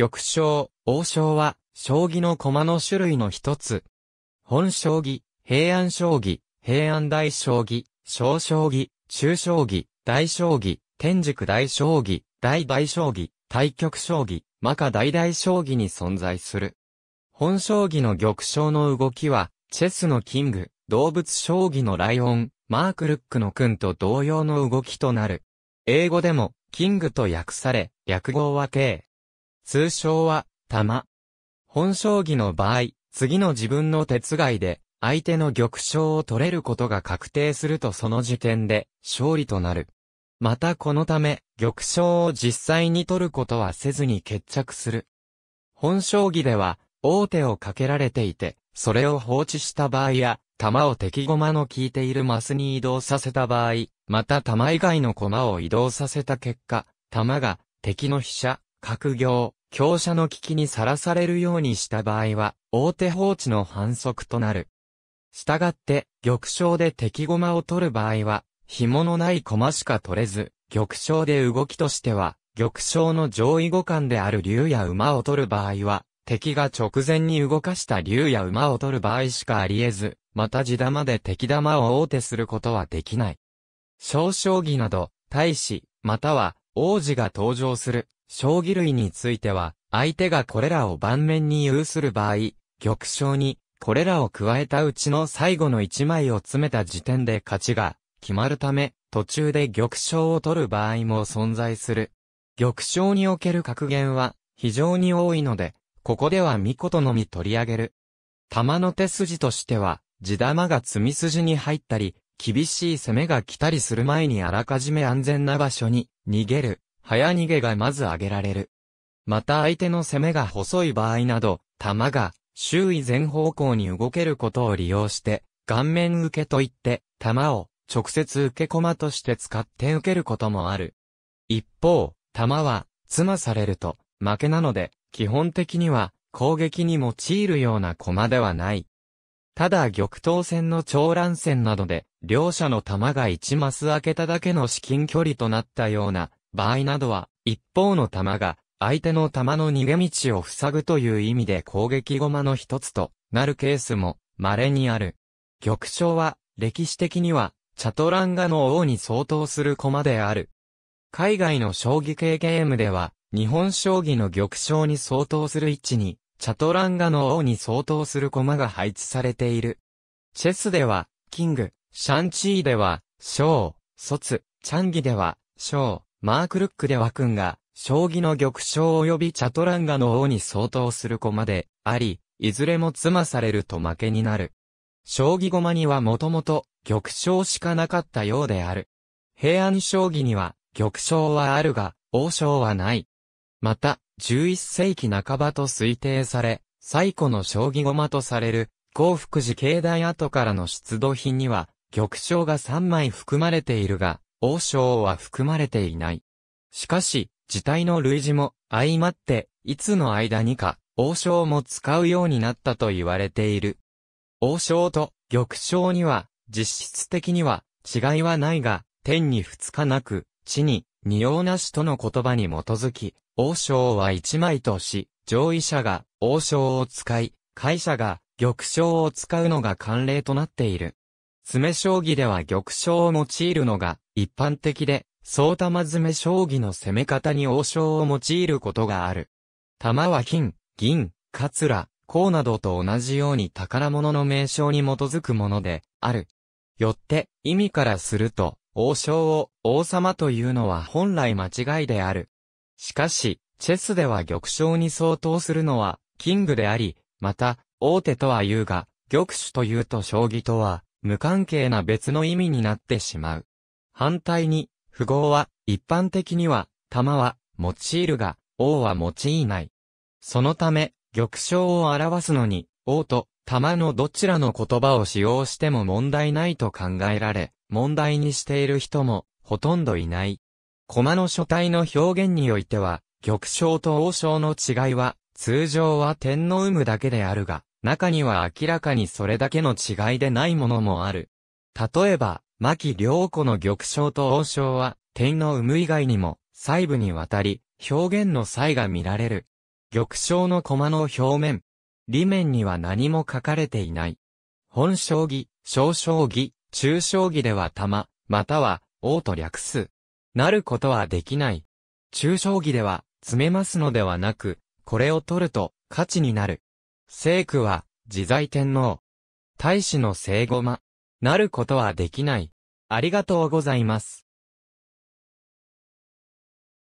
玉将、王将は、将棋の駒の種類の一つ。本将棋、平安将棋、平安大将棋、小将棋、中将棋、大将棋、天竺大将棋、大大将棋、対局将棋、摩訶大大将棋に存在する。本将棋の玉将の動きは、チェスのキング、動物将棋のライオン、マークルックの君と同様の動きとなる。英語でも、キングと訳され、略語は K。通称は、玉。本将棋の場合、次の自分の手継いで、相手の玉将を取れることが確定するとその時点で、勝利となる。またこのため、玉将を実際に取ることはせずに決着する。本将棋では、王手をかけられていて、それを放置した場合や、玉を敵駒の効いているマスに移動させた場合、また玉以外の駒を移動させた結果、玉が敵の飛車、角行、強者の危機にさらされるようにした場合は、大手放置の反則となる。したがって、玉将で敵駒を取る場合は、紐のない駒しか取れず、玉将で動きとしては、玉将の上位互換である竜や馬を取る場合は、敵が直前に動かした竜や馬を取る場合しかあり得ず、また地玉で敵玉を大手することはできない。小将棋など、大使、または、王子が登場する将棋類については、相手がこれらを盤面に有する場合、玉将に、これらを加えたうちの最後の1枚を詰めた時点で勝ちが決まるため、途中で玉将を取る場合も存在する。玉将における格言は非常に多いので、ここでは見事のみ取り上げる。玉の手筋としては、地玉が積み筋に入ったり、厳しい攻めが来たりする前にあらかじめ安全な場所に逃げる早逃げがまず挙げられる。また相手の攻めが細い場合など、弾が周囲全方向に動けることを利用して、顔面受けといって、弾を直接受け駒として使って受けることもある。一方、弾は、詰まされると、負けなので、基本的には、攻撃に用いるような駒ではない。ただ玉頭戦の長乱戦などで、両者の弾が1マス開けただけの至近距離となったような、場合などは、一方の弾が、相手の弾の逃げ道を塞ぐという意味で攻撃駒の一つとなるケースも稀にある。玉将は、歴史的には、チャトランガの王に相当する駒である。海外の将棋系ゲームでは、日本将棋の玉将に相当する位置に、チャトランガの王に相当する駒が配置されている。チェスでは、キング、シャンチーでは、ショウ、チャンギでは、ショウ、マークルックでは君が、将棋の玉将及びチャトランガの王に相当する駒で、あり、いずれも妻されると負けになる。将棋駒にはもともと、玉将しかなかったようである。平安将棋には、玉将はあるが、王将はない。また、11世紀半ばと推定され、最古の将棋駒とされる、幸福寺境内跡からの出土品には、玉将が3枚含まれているが、王将は含まれていない。しかし、字体の類似も相まって、いつの間にか、王将も使うようになったと言われている。王将と玉将には、実質的には違いはないが、天に二日なく、地に二様なしとの言葉に基づき、王将は一枚とし、上位者が王将を使い、会社が玉将を使うのが慣例となっている。詰将棋では玉将を用いるのが一般的で、総玉詰将棋の攻め方に王将を用いることがある。玉は金、銀、カツラ、甲などと同じように宝物の名称に基づくものである。よって、意味からすると、王将を王様というのは本来間違いである。しかし、チェスでは玉将に相当するのは、キングであり、また、王手とは言うが、玉手というと将棋とは、無関係な別の意味になってしまう。反対に、符号は、一般的には、玉は、用いるが、王は用いない。そのため、玉章を表すのに、王と玉のどちらの言葉を使用しても問題ないと考えられ、問題にしている人も、ほとんどいない。駒の書体の表現においては、玉章と王章の違いは、通常は点の有無だけであるが、中には明らかにそれだけの違いでないものもある。例えば、牧良子の玉章と王章は、点の有無以外にも、細部にわたり、表現の際が見られる。玉章の駒の表面、裏面には何も書かれていない。本将棋、小将棋、中将棋では玉、または、王と略す。なることはできない。中将棋では、詰めますのではなく、これを取ると、価値になる。聖句は、自在天皇。大使の生後ま。なることはできない。ありがとうございます。